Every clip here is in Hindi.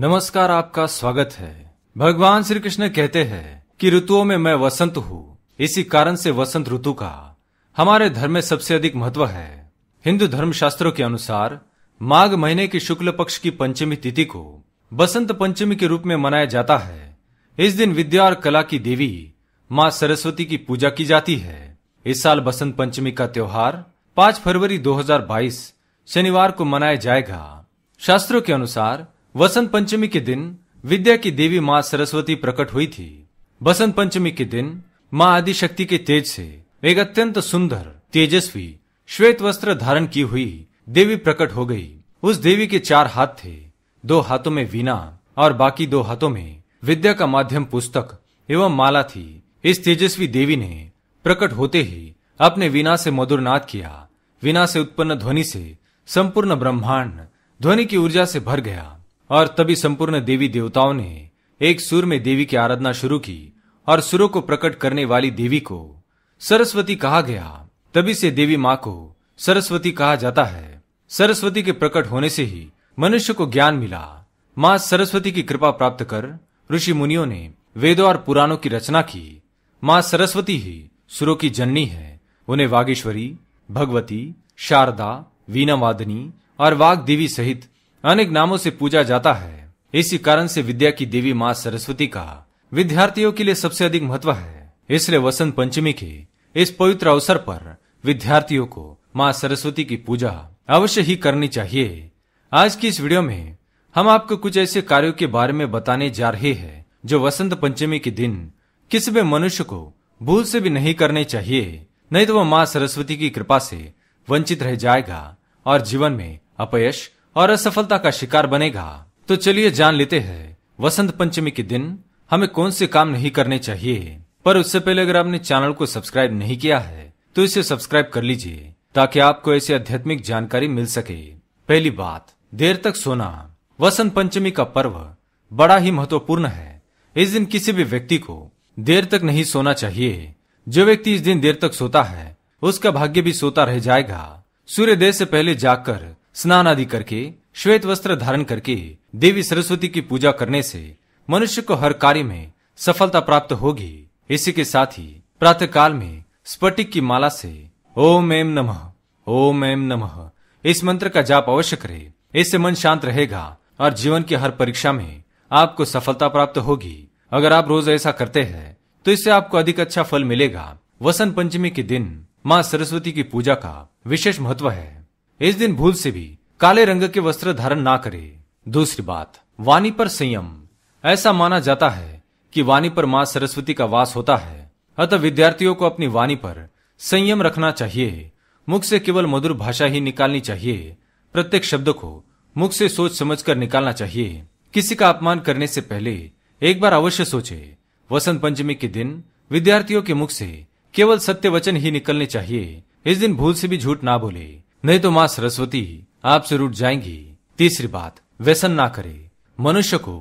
नमस्कार आपका स्वागत है भगवान श्री कृष्ण कहते हैं कि ऋतुओं में मैं वसंत हूँ इसी कारण से वसंत ऋतु का हमारे धर्म में सबसे अधिक महत्व है हिंदू धर्म शास्त्रों के अनुसार माघ महीने की शुक्ल पक्ष की पंचमी तिथि को बसंत पंचमी के रूप में मनाया जाता है इस दिन विद्या और कला की देवी माँ सरस्वती की पूजा की जाती है इस साल बसंत पंचमी का त्योहार 5 फरवरी 2022 शनिवार को मनाया जाएगा शास्त्रों के अनुसार वसंत पंचमी के दिन विद्या की देवी माँ सरस्वती प्रकट हुई थी बसंत पंचमी के दिन माँ आदिशक्ति के तेज से एक अत्यंत सुंदर तेजस्वी श्वेत वस्त्र धारण की हुई देवी प्रकट हो गई उस देवी के चार हाथ थे दो हाथों में वीणा और बाकी दो हाथों में विद्या का माध्यम पुस्तक एवं माला थी इस तेजस्वी देवी ने प्रकट होते ही अपने वीणा से मधुर नाद किया वीणा से उत्पन्न ध्वनि से संपूर्ण ब्रह्मांड ध्वनि की ऊर्जा से भर गया और तभी संपूर्ण देवी देवताओं ने एक सुर में देवी की आराधना शुरू की और सुरों को प्रकट करने वाली देवी को सरस्वती कहा गया तभी से देवी माँ को सरस्वती कहा जाता है सरस्वती के प्रकट होने से ही मनुष्य को ज्ञान मिला माँ सरस्वती की कृपा प्राप्त कर ऋषि मुनियों ने वेदों और पुराणों की रचना की माँ सरस्वती ही सुरों की जननी है उन्हें वागेश्वरी भगवती शारदा वीणावादनी और वाग देवी सहित अनेक नामों से पूजा जाता है इसी कारण से विद्या की देवी माँ सरस्वती का विद्यार्थियों के लिए सबसे अधिक महत्व है इसलिए वसंत पंचमी के इस पवित्र अवसर पर विद्यार्थियों को माँ सरस्वती की पूजा अवश्य ही करनी चाहिए आज की इस वीडियो में हम आपको कुछ ऐसे कार्यों के बारे में बताने जा रहे हैं जो वसंत पंचमी के दिन किसी भी मनुष्य को भूल से भी नहीं करने चाहिए नहीं तो वह माँ सरस्वती की कृपा से वंचित रह जाएगा और जीवन में अपयश और असफलता का शिकार बनेगा तो चलिए जान लेते हैं वसंत पंचमी के दिन हमें कौन से काम नहीं करने चाहिए पर उससे पहले अगर आपने चैनल को सब्सक्राइब नहीं किया है तो इसे सब्सक्राइब कर लीजिए ताकि आपको ऐसी आध्यात्मिक जानकारी मिल सके पहली बात देर तक सोना वसंत पंचमी का पर्व बड़ा ही महत्वपूर्ण है इस दिन किसी भी व्यक्ति को देर तक नहीं सोना चाहिए जो व्यक्ति इस दिन देर तक सोता है उसका भाग्य भी सोता रह जाएगा सूर्य देर से पहले जाकर स्नान आदि करके श्वेत वस्त्र धारण करके देवी सरस्वती की पूजा करने से मनुष्य को हर कार्य में सफलता प्राप्त होगी इसी के साथ ही प्रातः काल में स्फटिक की माला से ओम एम नमः ओम एम नमः इस मंत्र का जाप अवश्य करें इससे मन शांत रहेगा और जीवन की हर परीक्षा में आपको सफलता प्राप्त होगी अगर आप रोज ऐसा करते हैं तो इससे आपको अधिक अच्छा फल मिलेगा वसंत पंचमी के दिन माँ सरस्वती की पूजा का विशेष महत्व है इस दिन भूल से भी काले रंग के वस्त्र धारण ना करे दूसरी बात वाणी पर संयम ऐसा माना जाता है कि वाणी पर माँ सरस्वती का वास होता है अतः विद्यार्थियों को अपनी वाणी पर संयम रखना चाहिए मुख से केवल मधुर भाषा ही निकालनी चाहिए प्रत्येक शब्द को मुख से सोच समझकर निकालना चाहिए किसी का अपमान करने से पहले एक बार अवश्य सोचे वसंत पंचमी के दिन विद्यार्थियों के मुख से केवल सत्य वचन ही निकलने चाहिए इस दिन भूल से भी झूठ ना बोले नहीं तो माँ सरस्वती ही आपसे रुट जाएंगी तीसरी बात व्यसन ना करे मनुष्य को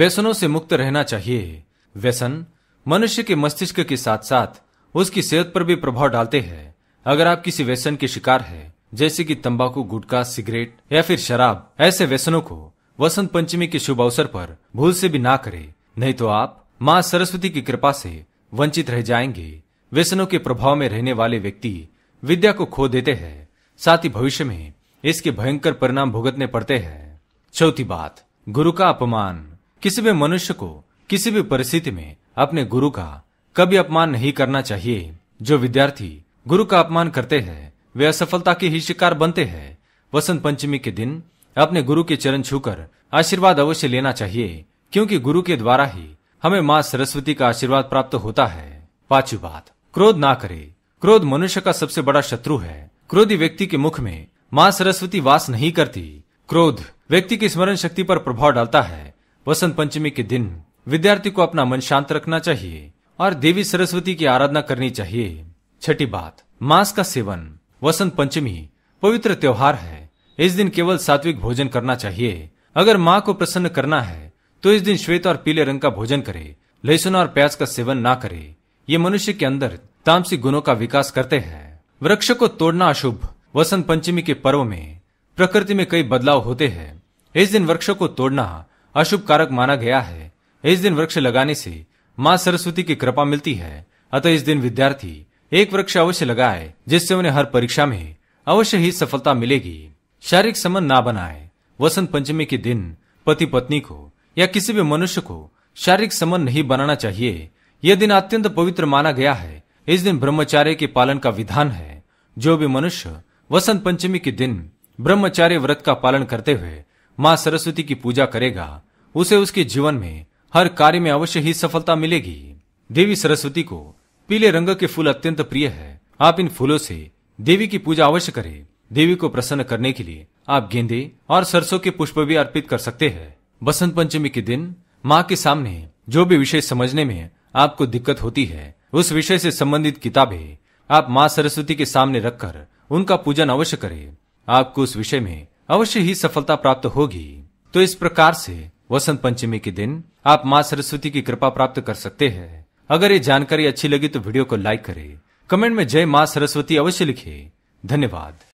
व्यसनों से मुक्त रहना चाहिए व्यसन मनुष्य के मस्तिष्क के साथ साथ उसकी सेहत पर भी प्रभाव डालते हैं अगर आप किसी व्यसन के शिकार है जैसे कि तंबाकू गुटखा सिगरेट या फिर शराब ऐसे व्यसनों को वसंत पंचमी के शुभ अवसर पर भूल से भी ना करे नहीं तो आप माँ सरस्वती की कृपा से वंचित रह जाएंगे व्यसनों के प्रभाव में रहने वाले व्यक्ति विद्या को खो देते हैं साथ ही भविष्य में इसके भयंकर परिणाम भुगतने पड़ते हैं चौथी बात गुरु का अपमान किसी भी मनुष्य को किसी भी परिस्थिति में अपने गुरु का कभी अपमान नहीं करना चाहिए जो विद्यार्थी गुरु का अपमान करते हैं वे असफलता के ही शिकार बनते हैं वसंत पंचमी के दिन अपने गुरु के चरण छूकर आशीर्वाद अवश्य लेना चाहिए क्योंकि गुरु के द्वारा ही हमें माँ सरस्वती का आशीर्वाद प्राप्त होता है पांचवी बात क्रोध ना करे क्रोध मनुष्य का सबसे बड़ा शत्रु है क्रोधी व्यक्ति के मुख में माँ सरस्वती वास नहीं करती क्रोध व्यक्ति की स्मरण शक्ति पर प्रभाव डालता है वसंत पंचमी के दिन विद्यार्थी को अपना मन शांत रखना चाहिए और देवी सरस्वती की आराधना करनी चाहिए छठी बात मांस का सेवन वसंत पंचमी पवित्र त्योहार है इस दिन केवल सात्विक भोजन करना चाहिए अगर माँ को प्रसन्न करना है तो इस दिन श्वेत और पीले रंग का भोजन करे लहसुन और प्याज का सेवन ना करे ये मनुष्य के अंदर तामसिक गुणों का विकास करते हैं वृक्ष को तोड़ना अशुभ वसंत पंचमी के पर्व में प्रकृति में कई बदलाव होते हैं इस दिन वृक्षों को तोड़ना अशुभ कारक माना गया है इस दिन वृक्ष लगाने से माँ सरस्वती की कृपा मिलती है अतः इस दिन विद्यार्थी एक वृक्ष अवश्य लगाए जिससे उन्हें हर परीक्षा में अवश्य ही सफलता मिलेगी शारीरिक संबंध ना बनाए वसंत पंचमी के दिन पति पत्नी को या किसी भी मनुष्य को शारीरिक संबंध नहीं बनाना चाहिए यह दिन अत्यंत पवित्र माना गया है इस दिन ब्रह्मचार्य के पालन का विधान है जो भी मनुष्य वसंत पंचमी के दिन ब्रह्मचार्य व्रत का पालन करते हुए माँ सरस्वती की पूजा करेगा उसे उसके जीवन में हर कार्य में अवश्य ही सफलता मिलेगी देवी सरस्वती को पीले रंग के फूल अत्यंत प्रिय है आप इन फूलों से देवी की पूजा अवश्य करें देवी को प्रसन्न करने के लिए आप गेंदे और सरसों के पुष्प भी अर्पित कर सकते हैं बसंत पंचमी के दिन माँ के सामने जो भी विषय समझने में आपको दिक्कत होती है उस विषय से संबंधित किताबें आप माँ सरस्वती के सामने रखकर उनका पूजन अवश्य करें आपको उस विषय में अवश्य ही सफलता प्राप्त होगी तो इस प्रकार से वसंत पंचमी के दिन आप माँ सरस्वती की कृपा प्राप्त कर सकते हैं अगर ये जानकारी अच्छी लगी तो वीडियो को लाइक करें कमेंट में जय माँ सरस्वती अवश्य लिखे धन्यवाद